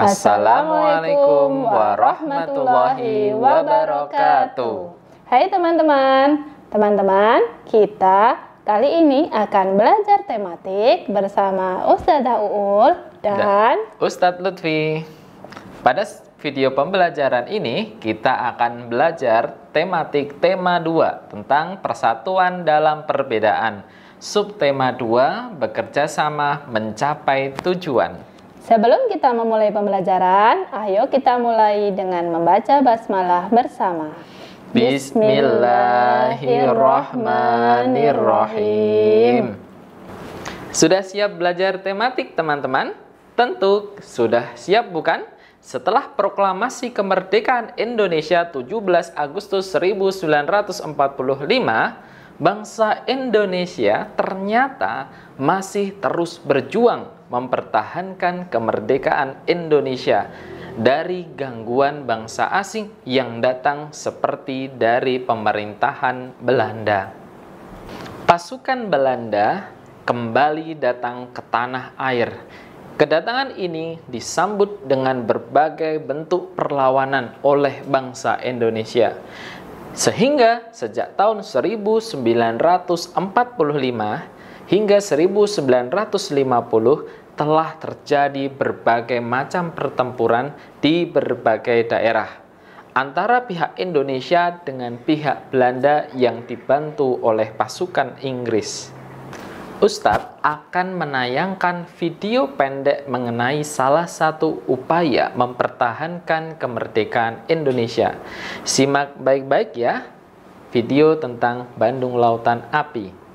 Assalamualaikum warahmatullahi wabarakatuh. Hai teman-teman, teman-teman, kita kali ini akan belajar tematik bersama Ustadz Uul dan, dan Ustadz Lutfi. Pada video pembelajaran ini, kita akan belajar tematik tema 2 tentang persatuan dalam perbedaan. Subtema 2 bekerja sama mencapai tujuan. Sebelum kita memulai pembelajaran, ayo kita mulai dengan membaca basmalah bersama. Bismillahirrahmanirrahim. Sudah siap belajar tematik, teman-teman? Tentu sudah siap, bukan? Setelah proklamasi kemerdekaan Indonesia 17 Agustus 1945, bangsa Indonesia ternyata masih terus berjuang mempertahankan kemerdekaan Indonesia dari gangguan bangsa asing yang datang seperti dari pemerintahan Belanda. Pasukan Belanda kembali datang ke tanah air. Kedatangan ini disambut dengan berbagai bentuk perlawanan oleh bangsa Indonesia. Sehingga sejak tahun 1945 hingga 1950 telah terjadi berbagai macam pertempuran di berbagai daerah antara pihak Indonesia dengan pihak Belanda yang dibantu oleh pasukan Inggris. Ustadz akan menayangkan video pendek mengenai salah satu upaya mempertahankan kemerdekaan Indonesia. Simak baik-baik ya video tentang Bandung Lautan Api.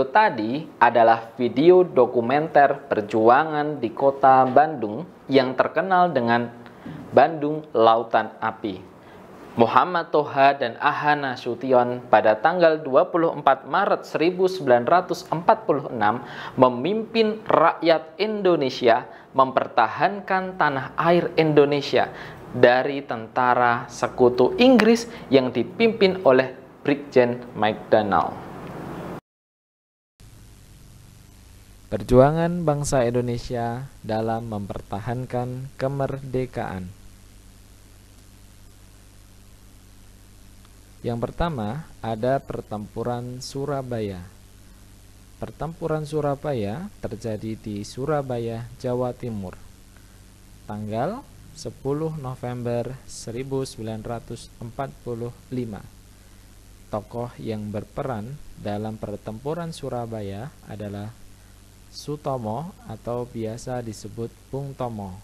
video tadi adalah video dokumenter perjuangan di kota Bandung yang terkenal dengan Bandung Lautan Api. Muhammad Toha dan Ahana Sution pada tanggal 24 Maret 1946 memimpin rakyat Indonesia mempertahankan tanah air Indonesia dari tentara sekutu Inggris yang dipimpin oleh Brigjen McDonald. Perjuangan bangsa Indonesia dalam mempertahankan kemerdekaan. Yang pertama, ada pertempuran Surabaya. Pertempuran Surabaya terjadi di Surabaya, Jawa Timur. Tanggal 10 November 1945. Tokoh yang berperan dalam pertempuran Surabaya adalah Sutomo atau biasa disebut Bung Tomo.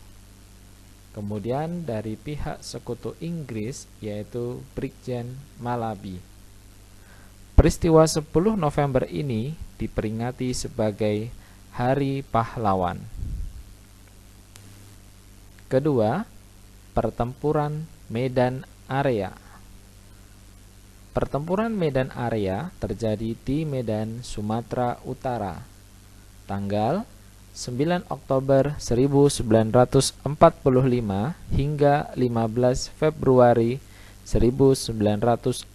Kemudian dari pihak sekutu Inggris yaitu Brigjen Malabi. Peristiwa 10 November ini diperingati sebagai Hari Pahlawan. Kedua, pertempuran Medan Area. Pertempuran Medan Area terjadi di Medan, Sumatera Utara tanggal 9 Oktober 1945 hingga 15 Februari 1947.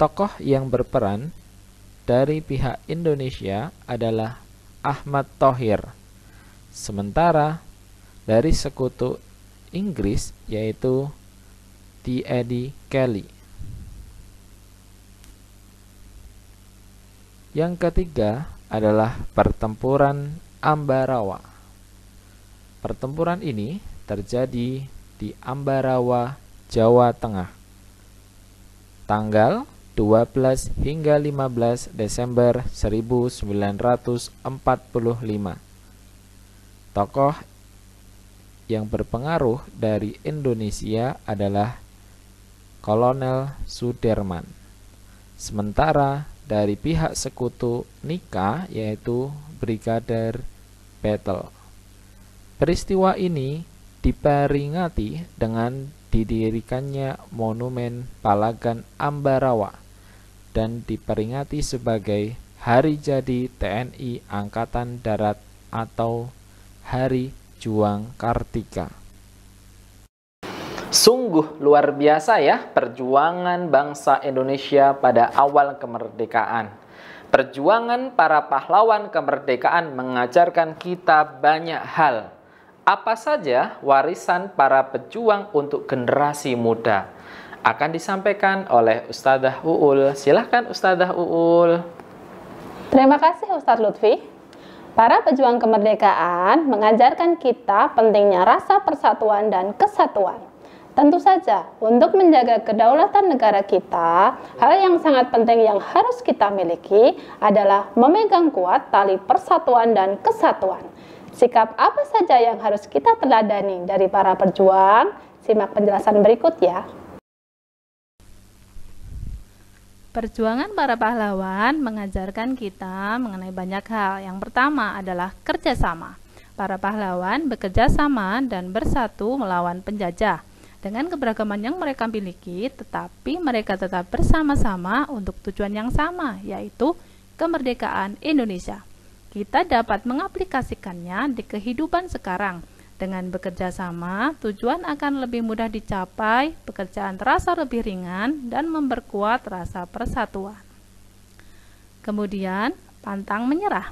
Tokoh yang berperan dari pihak Indonesia adalah Ahmad Tohir, Sementara dari sekutu Inggris yaitu T. Eddie Kelly. Yang ketiga adalah pertempuran Ambarawa. Pertempuran ini terjadi di Ambarawa, Jawa Tengah. Tanggal 12 hingga 15 Desember 1945. Tokoh yang berpengaruh dari Indonesia adalah Kolonel Sudirman. Sementara dari pihak sekutu nikah yaitu Brigadir Petel. Peristiwa ini diperingati dengan didirikannya Monumen Palagan Ambarawa dan diperingati sebagai Hari Jadi TNI Angkatan Darat atau Hari Juang Kartika. Sungguh luar biasa ya perjuangan bangsa Indonesia pada awal kemerdekaan. Perjuangan para pahlawan kemerdekaan mengajarkan kita banyak hal. Apa saja warisan para pejuang untuk generasi muda akan disampaikan oleh Ustadzah Uul. Silahkan Ustadzah Uul. Terima kasih Ustadz Lutfi. Para pejuang kemerdekaan mengajarkan kita pentingnya rasa persatuan dan kesatuan. Tentu saja, untuk menjaga kedaulatan negara kita, hal yang sangat penting yang harus kita miliki adalah memegang kuat tali persatuan dan kesatuan. Sikap apa saja yang harus kita teladani dari para perjuang? Simak penjelasan berikut ya. Perjuangan para pahlawan mengajarkan kita mengenai banyak hal. Yang pertama adalah kerjasama. Para pahlawan bekerja sama dan bersatu melawan penjajah dengan keberagaman yang mereka miliki, tetapi mereka tetap bersama-sama untuk tujuan yang sama, yaitu kemerdekaan Indonesia. Kita dapat mengaplikasikannya di kehidupan sekarang. Dengan bekerja sama, tujuan akan lebih mudah dicapai, pekerjaan terasa lebih ringan, dan memperkuat rasa persatuan. Kemudian, pantang menyerah.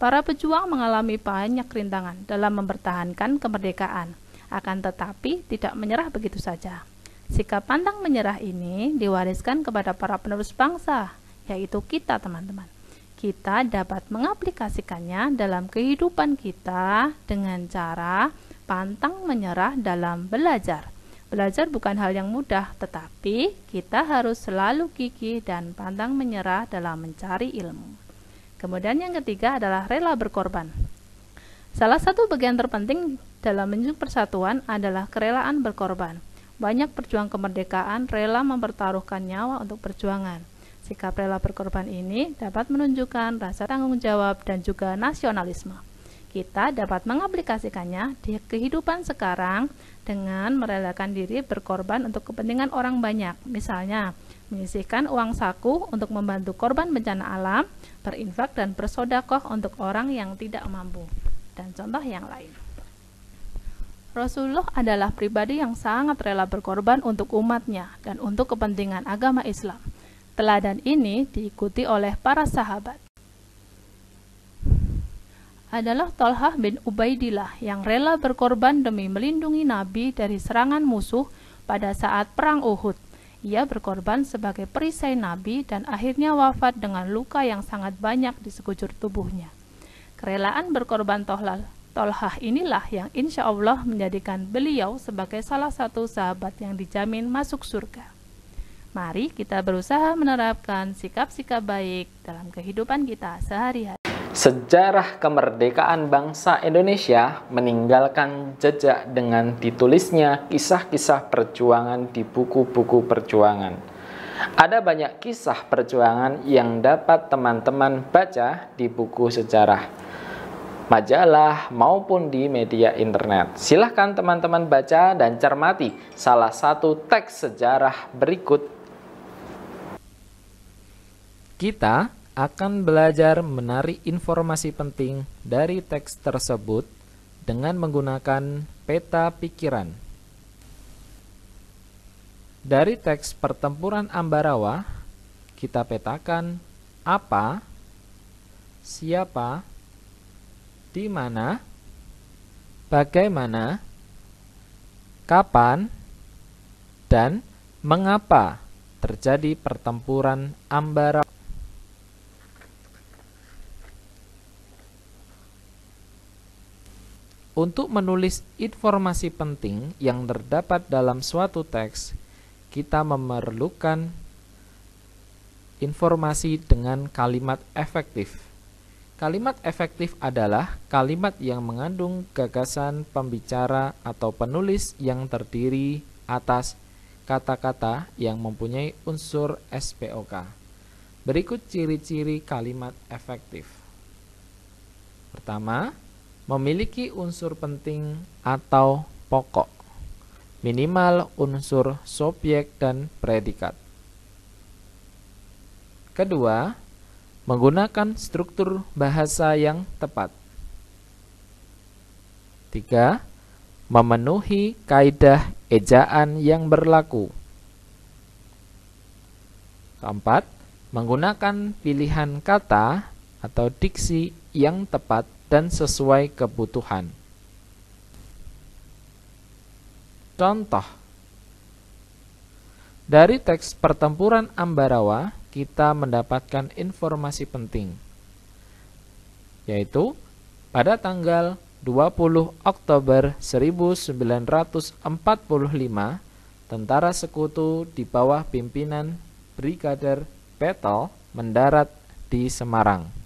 Para pejuang mengalami banyak rintangan dalam mempertahankan kemerdekaan akan tetapi tidak menyerah begitu saja. Sikap pantang menyerah ini diwariskan kepada para penerus bangsa, yaitu kita, teman-teman. Kita dapat mengaplikasikannya dalam kehidupan kita dengan cara pantang menyerah dalam belajar. Belajar bukan hal yang mudah, tetapi kita harus selalu gigih dan pantang menyerah dalam mencari ilmu. Kemudian yang ketiga adalah rela berkorban. Salah satu bagian terpenting dalam menjunjung persatuan adalah kerelaan berkorban. Banyak perjuang kemerdekaan rela mempertaruhkan nyawa untuk perjuangan. Sikap rela berkorban ini dapat menunjukkan rasa tanggung jawab dan juga nasionalisme. Kita dapat mengaplikasikannya di kehidupan sekarang dengan merelakan diri berkorban untuk kepentingan orang banyak. Misalnya, menyisihkan uang saku untuk membantu korban bencana alam, berinfak dan bersodakoh untuk orang yang tidak mampu, dan contoh yang lain. Rasulullah adalah pribadi yang sangat rela berkorban untuk umatnya dan untuk kepentingan agama Islam. Teladan ini diikuti oleh para sahabat. Adalah Tolhah bin Ubaidillah yang rela berkorban demi melindungi Nabi dari serangan musuh pada saat Perang Uhud. Ia berkorban sebagai perisai Nabi dan akhirnya wafat dengan luka yang sangat banyak di sekujur tubuhnya. Kerelaan berkorban Tolhah. Tolhah inilah yang insya Allah menjadikan beliau sebagai salah satu sahabat yang dijamin masuk surga. Mari kita berusaha menerapkan sikap-sikap baik dalam kehidupan kita sehari-hari. Sejarah kemerdekaan bangsa Indonesia meninggalkan jejak dengan ditulisnya kisah-kisah perjuangan di buku-buku perjuangan. Ada banyak kisah perjuangan yang dapat teman-teman baca di buku sejarah majalah maupun di media internet. Silahkan teman-teman baca dan cermati salah satu teks sejarah berikut. Kita akan belajar menarik informasi penting dari teks tersebut dengan menggunakan peta pikiran. Dari teks pertempuran Ambarawa, kita petakan apa, siapa, di mana, bagaimana, kapan, dan mengapa terjadi pertempuran Ambara. Untuk menulis informasi penting yang terdapat dalam suatu teks, kita memerlukan informasi dengan kalimat efektif. Kalimat efektif adalah kalimat yang mengandung gagasan pembicara atau penulis yang terdiri atas kata-kata yang mempunyai unsur SPOK. Berikut ciri-ciri kalimat efektif. Pertama, memiliki unsur penting atau pokok. Minimal unsur subjek dan predikat. Kedua, menggunakan struktur bahasa yang tepat. 3. Memenuhi kaidah ejaan yang berlaku. Keempat, menggunakan pilihan kata atau diksi yang tepat dan sesuai kebutuhan. Contoh dari teks pertempuran Ambarawa kita mendapatkan informasi penting, yaitu pada tanggal 20 Oktober 1945 tentara sekutu di bawah pimpinan Brigadir Petal mendarat di Semarang.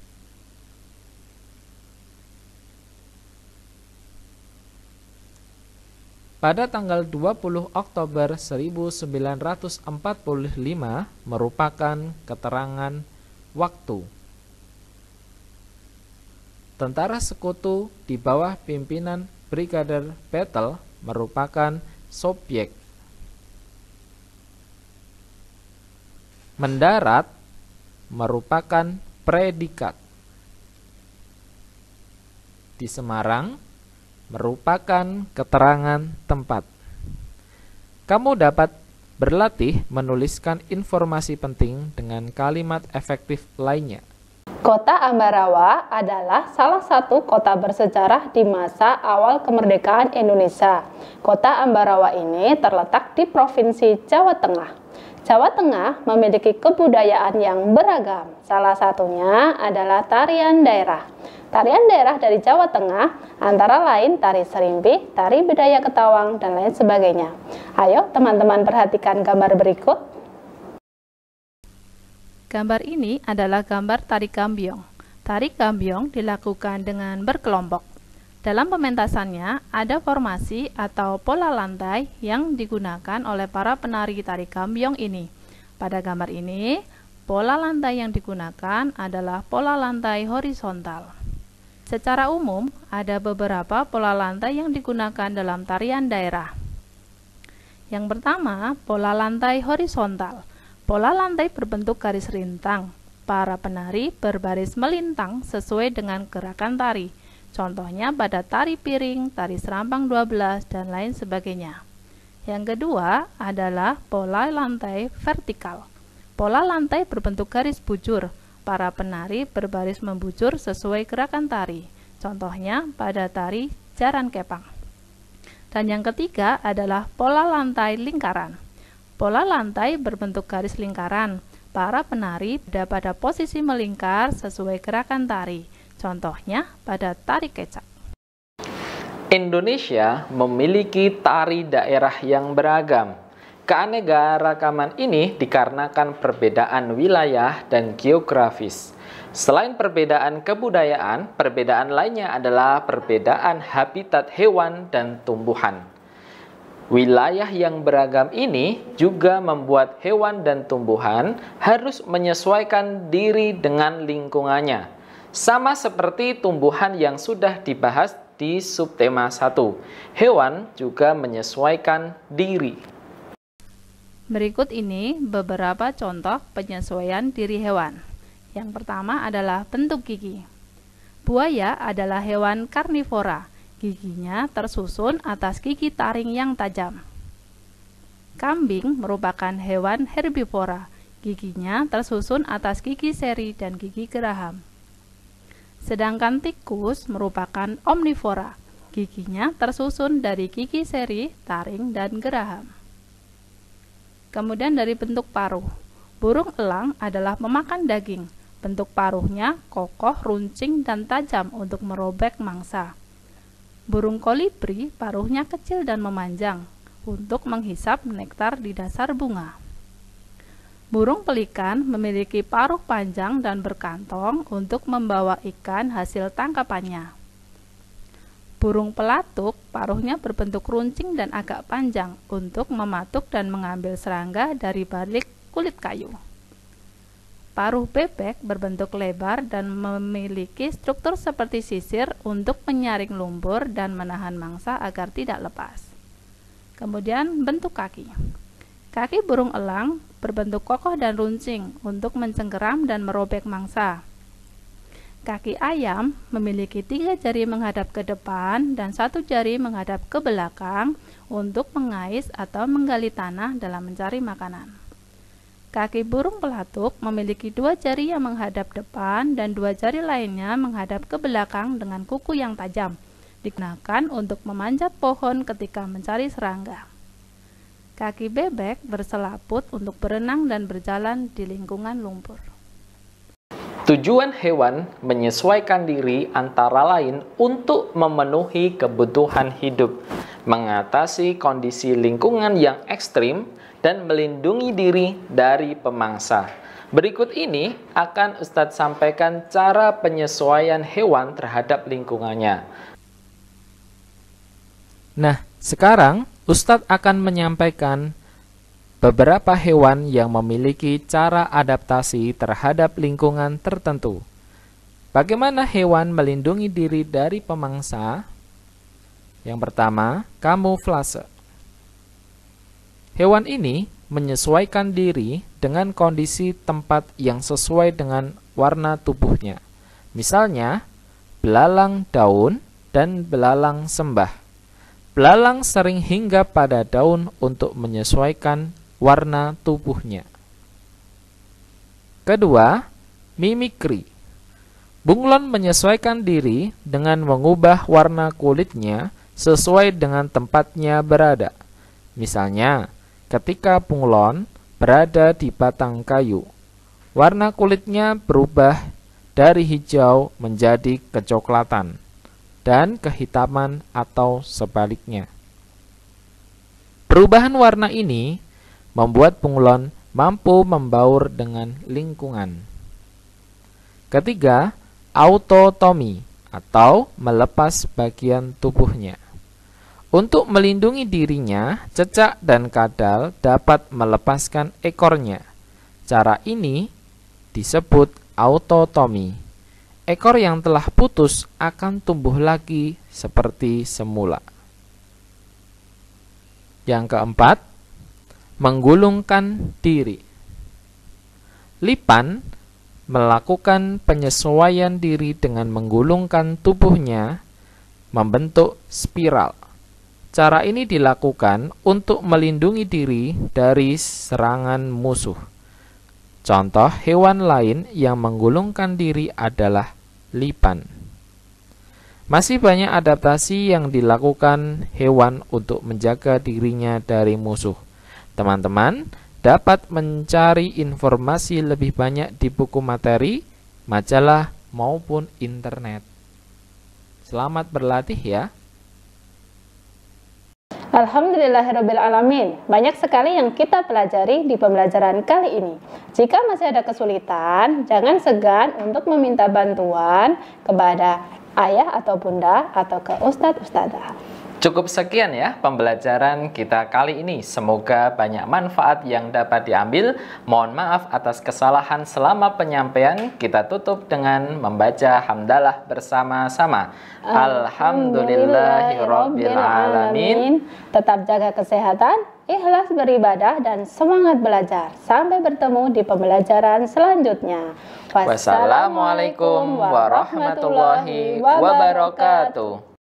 pada tanggal 20 Oktober 1945 merupakan keterangan waktu. Tentara Sekutu di bawah pimpinan Brigadir Petel merupakan subjek mendarat merupakan predikat di Semarang merupakan keterangan tempat. Kamu dapat berlatih menuliskan informasi penting dengan kalimat efektif lainnya. Kota Ambarawa adalah salah satu kota bersejarah di masa awal kemerdekaan Indonesia. Kota Ambarawa ini terletak di Provinsi Jawa Tengah. Jawa Tengah memiliki kebudayaan yang beragam. Salah satunya adalah tarian daerah. Tarian daerah dari Jawa Tengah antara lain tari serimpi, tari bedaya ketawang, dan lain sebagainya. Ayo teman-teman perhatikan gambar berikut. Gambar ini adalah gambar tari gambiong. Tari gambiong dilakukan dengan berkelompok. Dalam pementasannya, ada formasi atau pola lantai yang digunakan oleh para penari tari gambyong ini. Pada gambar ini, pola lantai yang digunakan adalah pola lantai horizontal. Secara umum, ada beberapa pola lantai yang digunakan dalam tarian daerah. Yang pertama, pola lantai horizontal. Pola lantai berbentuk garis rintang. Para penari berbaris melintang sesuai dengan gerakan tari Contohnya pada tari piring, tari serampang 12, dan lain sebagainya. Yang kedua adalah pola lantai vertikal. Pola lantai berbentuk garis bujur. Para penari berbaris membujur sesuai gerakan tari. Contohnya pada tari jaran kepang. Dan yang ketiga adalah pola lantai lingkaran. Pola lantai berbentuk garis lingkaran. Para penari berada pada posisi melingkar sesuai gerakan tari. Contohnya pada tari kecak. Indonesia memiliki tari daerah yang beragam. Keanekaragaman ini dikarenakan perbedaan wilayah dan geografis. Selain perbedaan kebudayaan, perbedaan lainnya adalah perbedaan habitat hewan dan tumbuhan. Wilayah yang beragam ini juga membuat hewan dan tumbuhan harus menyesuaikan diri dengan lingkungannya sama seperti tumbuhan yang sudah dibahas di subtema 1, hewan juga menyesuaikan diri. Berikut ini beberapa contoh penyesuaian diri hewan. Yang pertama adalah bentuk gigi. Buaya adalah hewan karnivora. Giginya tersusun atas gigi taring yang tajam. Kambing merupakan hewan herbivora. Giginya tersusun atas gigi seri dan gigi geraham. Sedangkan tikus merupakan omnivora. Giginya tersusun dari gigi seri, taring, dan geraham. Kemudian dari bentuk paruh. Burung elang adalah memakan daging. Bentuk paruhnya kokoh, runcing, dan tajam untuk merobek mangsa. Burung kolibri paruhnya kecil dan memanjang untuk menghisap nektar di dasar bunga. Burung pelikan memiliki paruh panjang dan berkantong untuk membawa ikan hasil tangkapannya. Burung pelatuk paruhnya berbentuk runcing dan agak panjang untuk mematuk dan mengambil serangga dari balik kulit kayu. Paruh bebek berbentuk lebar dan memiliki struktur seperti sisir untuk menyaring lumpur dan menahan mangsa agar tidak lepas. Kemudian bentuk kaki. Kaki burung elang berbentuk kokoh dan runcing untuk mencengkeram dan merobek mangsa. Kaki ayam memiliki tiga jari menghadap ke depan dan satu jari menghadap ke belakang untuk mengais atau menggali tanah dalam mencari makanan. Kaki burung pelatuk memiliki dua jari yang menghadap depan dan dua jari lainnya menghadap ke belakang dengan kuku yang tajam, digunakan untuk memanjat pohon ketika mencari serangga. Kaki bebek berselaput untuk berenang dan berjalan di lingkungan lumpur. Tujuan hewan menyesuaikan diri antara lain untuk memenuhi kebutuhan hidup, mengatasi kondisi lingkungan yang ekstrim, dan melindungi diri dari pemangsa. Berikut ini akan Ustadz sampaikan cara penyesuaian hewan terhadap lingkungannya. Nah, sekarang Ustadz akan menyampaikan beberapa hewan yang memiliki cara adaptasi terhadap lingkungan tertentu. Bagaimana hewan melindungi diri dari pemangsa? Yang pertama, kamuflase. Hewan ini menyesuaikan diri dengan kondisi tempat yang sesuai dengan warna tubuhnya. Misalnya, belalang daun dan belalang sembah. Belalang sering hingga pada daun untuk menyesuaikan warna tubuhnya. Kedua, mimikri. Bunglon menyesuaikan diri dengan mengubah warna kulitnya sesuai dengan tempatnya berada. Misalnya, ketika bunglon berada di batang kayu, warna kulitnya berubah dari hijau menjadi kecoklatan dan kehitaman atau sebaliknya. Perubahan warna ini membuat pengulon mampu membaur dengan lingkungan. Ketiga, autotomi atau melepas bagian tubuhnya. Untuk melindungi dirinya, cecak dan kadal dapat melepaskan ekornya. Cara ini disebut autotomi ekor yang telah putus akan tumbuh lagi seperti semula. Yang keempat, menggulungkan diri. Lipan melakukan penyesuaian diri dengan menggulungkan tubuhnya membentuk spiral. Cara ini dilakukan untuk melindungi diri dari serangan musuh. Contoh hewan lain yang menggulungkan diri adalah lipan. Masih banyak adaptasi yang dilakukan hewan untuk menjaga dirinya dari musuh. Teman-teman dapat mencari informasi lebih banyak di buku materi, majalah, maupun internet. Selamat berlatih ya. Alhamdulillahirrabbilalamin, banyak sekali yang kita pelajari di pembelajaran kali ini. Jika masih ada kesulitan, jangan segan untuk meminta bantuan kepada ayah atau bunda atau ke ustadz ustadzah. Cukup sekian ya pembelajaran kita kali ini. Semoga banyak manfaat yang dapat diambil. Mohon maaf atas kesalahan selama penyampaian. Kita tutup dengan membaca hamdalah bersama-sama. Alhamdulillahirrabbilalamin. Ya Tetap jaga kesehatan, ikhlas beribadah, dan semangat belajar. Sampai bertemu di pembelajaran selanjutnya. Wassalamualaikum warahmatullahi wabarakatuh.